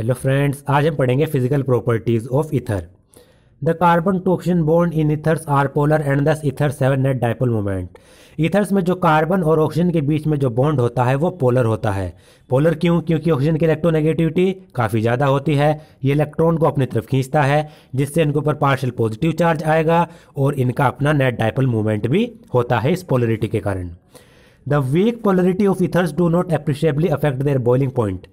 hello friends आज हम पढ़ेंगे physical properties of ether the carbon to oxygen bond in ethers are polar and thus ether seven net dipole moment ethers में जो carbon और oxygen के बीच में जो बॉन्ड होता है वो पोलर होता है पोलर क्यों क्योंकि ऑक्सीजन की इलेक्ट्रोनेगेटिविटी काफ़ी ज़्यादा होती है ये इलेक्ट्रॉन को अपनी तरफ खींचता है जिससे इनके ऊपर पार्शल पॉजिटिव चार्ज आएगा और इनका अपना नेट डाइपल मूवमेंट भी होता है इस पोलरिटी के कारण the weak polarity of ethers do not appreciably affect their boiling point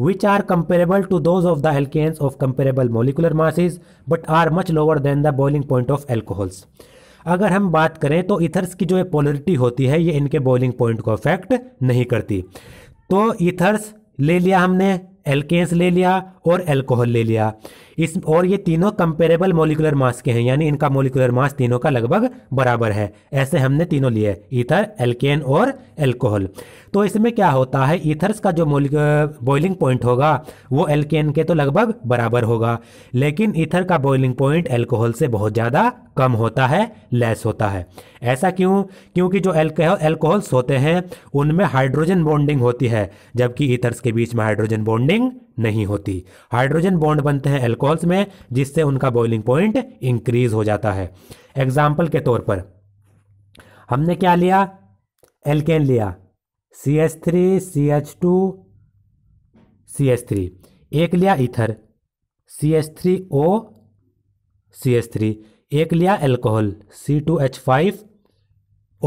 which are comparable to those of the alkanes of comparable molecular masses but are much lower than the boiling point of alcohols अगर हम बात करें तो ethers की जो polarity होती है ये इनके बॉइलिंग पॉइंट को अफेक्ट नहीं करती तो इथर्स ले लिया हमने एल्केन्स ले लिया और एल्कोहल ले लिया इस और ये तीनों कंपेरेबल मोलिकुलर मास के हैं यानी इनका मोलिकुलर मास तीनों का लगभग बराबर है ऐसे हमने तीनों लिए ईथर एल्केन और एल्कोहल तो इसमें क्या होता है ईथर्स का जो बॉइलिंग पॉइंट होगा वो एल्केन के तो लगभग बराबर होगा लेकिन ईथर का बॉइलिंग पॉइंट एल्कोहल से बहुत ज़्यादा कम होता है लेस होता है ऐसा क्यों क्योंकि जो एल्कोहल एल्कोहल्स होते हैं उनमें हाइड्रोजन बॉन्डिंग होती है जबकि ईथर्स के बीच में हाइड्रोजन बॉन्डिंग नहीं होती हाइड्रोजन बॉन्ड बनते हैं एल्कोहल्स में जिससे उनका बॉइलिंग पॉइंट इंक्रीज हो जाता है एग्जाम्पल के तौर पर हमने क्या लिया एल्केन लिया C H three C H two C H three एक लिया ether C H three O C H three एक लिया alcohol C two H five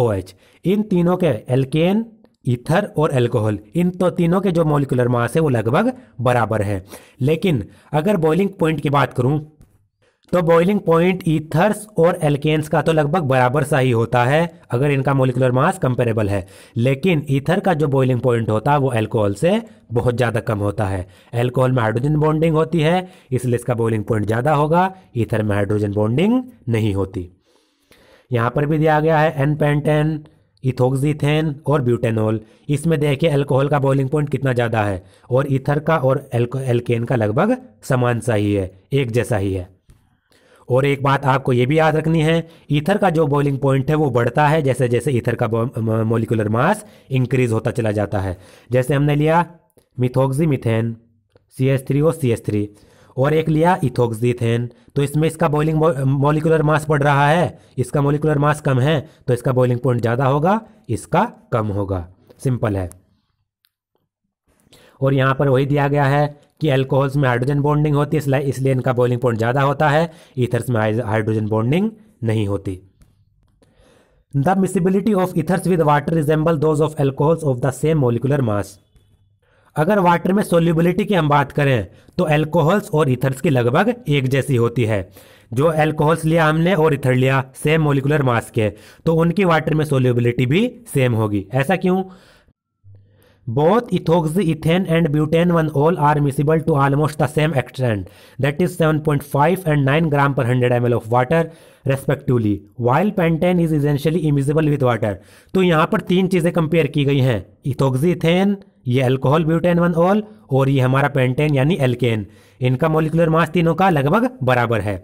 O H इन तीनों के एल्केन ईथर और एल्कोहल इन तो तीनों के जो मोलिकुलर मास है वो लगभग बराबर है लेकिन अगर बॉइलिंग पॉइंट की बात करूं तो बॉइलिंग पॉइंट ईथर्स और एल्केन्स का तो लगभग बराबर सा ही होता है अगर इनका मोलिकुलर मास कंपेरेबल है लेकिन ईथर का जो बॉइलिंग पॉइंट होता है वो एल्कोहल से बहुत ज़्यादा कम होता है एल्कोहल में हाइड्रोजन बॉन्डिंग होती है इसलिए इसका बॉइलिंग पॉइंट ज़्यादा होगा ईथर में हाइड्रोजन बॉन्डिंग नहीं होती यहाँ पर भी दिया गया है एन पेंटेन इथोक्सीथेन और ब्यूटेनॉल इसमें देखिए अल्कोहल का बॉइलिंग पॉइंट कितना ज़्यादा है और इथर का और एल्केन का लगभग समान सा ही है एक जैसा ही है और एक बात आपको ये भी याद रखनी है ईथर का जो बॉइलिंग पॉइंट है वो बढ़ता है जैसे जैसे ईथर का मोलिकुलर मास इंक्रीज होता चला जाता है जैसे हमने लिया methoxy methane C S three और सी एस थ्री और एक लिया इथोक्सीथेन तो इसमें इसका बॉइलिंग मोलिकुलर मास बढ़ रहा है इसका मोलिकुलर मास कम है तो इसका बॉइलिंग पॉइंट ज़्यादा होगा इसका कम होगा सिंपल है और यहाँ पर वही दिया गया है कि एल्कोहल्स में हाइड्रोजन बॉन्डिंग होती है इसलिए इनका बॉइलिंग पॉइंट ज़्यादा होता है ईथर्स में हाइड्रोजन बॉन्डिंग नहीं होती the miscibility of ethers with water resemble those of alcohols of the same molecular mass अगर वाटर में सोल्यूबिलिटी की हम बात करें तो एल्कोहल्स और इथर्स की लगभग एक जैसी होती है जो एल्कोहल्स लिया हमने और इथर लिया सेम मोलिकुलर मास के तो उनकी वाटर में सोल्यूबिलिटी भी सेम होगी ऐसा क्यों Both ethoxyethane and butane-1-ol are miscible to almost the same extent, that is 7.5 and 9 gram per 100 ml of water respectively while pentane is essentially immiscible with water तो यहाँ पर तीन चीज़ें कंपेयर की गई हैं इथोक्सीथेन ये अल्कोहल ब्यूटेन वन ऑल और ये हमारा पेंटेन यानी एल्केन इनका मोलिकुलर मास तीनों का लगभग बराबर है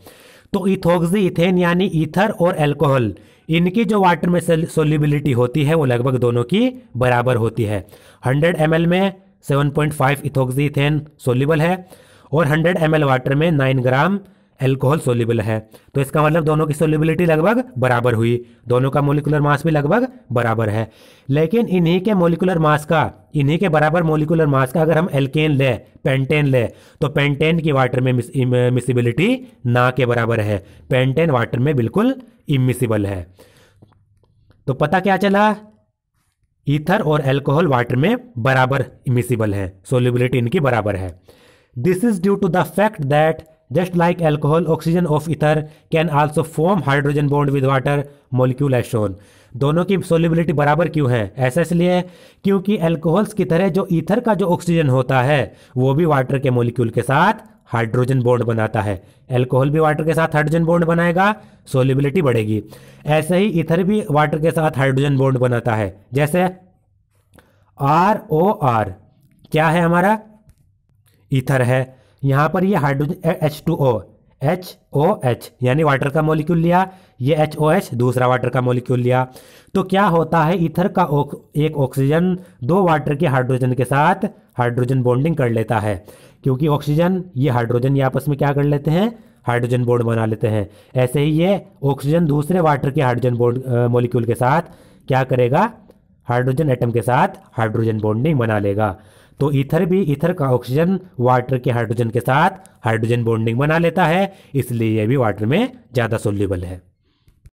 तो इथोक्सी इथेन यानी ईथर और एल्कोहल इनकी जो वाटर में सोलिबिलिटी होती है वो लगभग दोनों की बराबर होती है 100 एम में 7.5 इथोक्सी इथेन सोलिबल है और 100 एम वाटर में 9 ग्राम एल्कोहल सोल्यूबल है तो इसका मतलब दोनों की सोल्यूबिलिटी लगभग बराबर हुई दोनों का मोलिकुलर मास भी लगभग बराबर है लेकिन इन्हीं के मोलिकुलर मास का इन्हीं के बराबर मोलिकुलर मास का अगर हम एल्केन ले पेंटेन ले तो पेंटेन की वाटर में मिसिबिलिटी ना के बराबर है पेंटेन वाटर में बिल्कुल इमिसिबल है तो पता क्या चला ईथर और एल्कोहल वाटर में बराबर इमिसिबल है सोल्यूबिलिटी इनकी बराबर है this is due to the fact that just like alcohol oxygen of ether can also form hydrogen bond with water molecule as shown दोनों की सोलिबिलिटी बराबर क्यों है ऐसा इसलिए क्योंकि एल्कोहल्स की तरह जो ईथर का जो ऑक्सीजन होता है वो भी वाटर के मोलिक्यूल के साथ हाइड्रोजन बॉन्ड बनाता है एल्कोहल भी वाटर के साथ हाइड्रोजन बॉन्ड बनाएगा सोलिबिलिटी बढ़ेगी ऐसे ही इथर भी वाटर के साथ हाइड्रोजन बॉन्ड बनाता है जैसे आर ओ आर क्या है हमारा इथर है यहाँ पर ये hydrogen H two O H O H यानी वाटर का मॉलिक्यूल लिया ये एच ओ एच दूसरा वाटर का मॉलिक्यूल लिया तो क्या होता है इथर का ओक, एक ऑक्सीजन दो वाटर के हाइड्रोजन के साथ हाइड्रोजन बॉन्डिंग कर लेता है क्योंकि ऑक्सीजन ये हाइड्रोजन ये आपस में क्या कर लेते हैं हाइड्रोजन बोर्ड बना लेते हैं ऐसे ही ये ऑक्सीजन दूसरे वाटर के हाइड्रोजन बोर्ड मॉलिक्यूल के साथ क्या करेगा हाइड्रोजन एटम के साथ हाइड्रोजन बॉन्डिंग बना लेगा तो ईथर भी ईथर का ऑक्सीजन वाटर के हाइड्रोजन के साथ हाइड्रोजन बॉन्डिंग बना लेता है इसलिए यह भी वाटर में ज़्यादा सोल्यूबल है